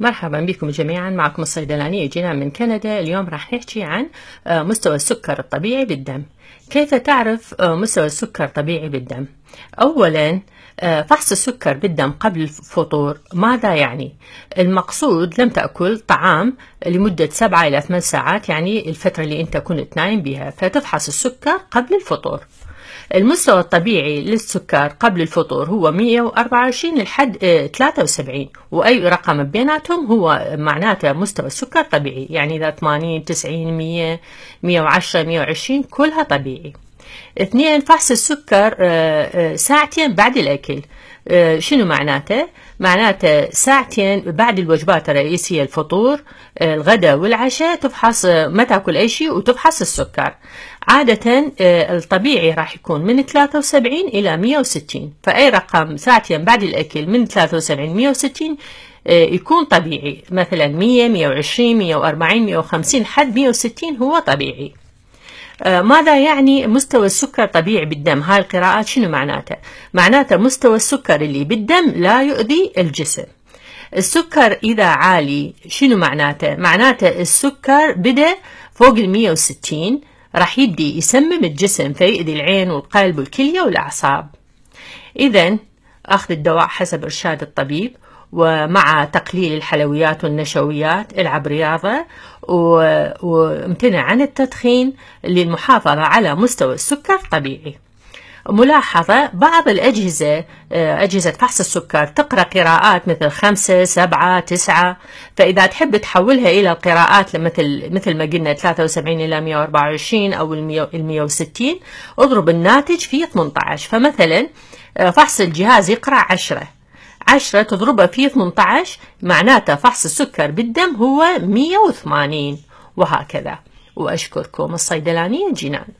مرحبا بكم جميعا معكم الصيدلانية جينا من كندا اليوم راح نحكي عن آه، مستوى السكر الطبيعي بالدم كيف تعرف آه، مستوى السكر الطبيعي بالدم أولا آه، فحص السكر بالدم قبل الفطور ماذا يعني؟ المقصود لم تأكل طعام لمدة سبعة إلى ثمان ساعات يعني الفترة اللي أنت كنت نايم بها فتفحص السكر قبل الفطور المستوى الطبيعي للسكر قبل الفطور هو 124 لحد 73 آه، واي رقم بيناتهم هو معناته مستوى السكر طبيعي يعني اذا 80 90 100 110 120 كلها طبيعي اثنين فحص السكر آه، آه، ساعتين بعد الأكل آه، شنو معناته؟ معناته ساعتين بعد الوجبات الرئيسية الفطور الغداء والعشاء تفحص ما تاكل أي شيء وتفحص السكر عادة الطبيعي راح يكون من 73 إلى 160 فأي رقم ساعتين بعد الأكل من 73 160 يكون طبيعي مثلا 100 120 140 150 حد 160 هو طبيعي آه، ماذا يعني مستوى السكر طبيعي بالدم هاي القراءات شنو معناتها معناتها مستوى السكر اللي بالدم لا يؤذي الجسم السكر إذا عالي شنو معناته؟ معناته السكر بدأ فوق ال 160 راح يبدي يسمم الجسم فيؤذي العين والقلب والكلية والأعصاب إذا أخذ الدواء حسب إرشاد الطبيب ومع تقليل الحلويات والنشويات العب رياضة وامتنع عن التدخين للمحافظة على مستوى السكر الطبيعي ملاحظة بعض الأجهزة آه، أجهزة فحص السكر تقرأ قراءات مثل خمسة سبعة تسعة فإذا تحب تحولها إلى القراءات مثل مثل ما قلنا 73 إلى 124 أو ال 160 اضرب الناتج في 18 فمثلا آه، فحص الجهاز يقرأ 10 10 تضربها في 18 معناتها فحص السكر بالدم هو 180 وهكذا وأشكركم الصيدلانية جنان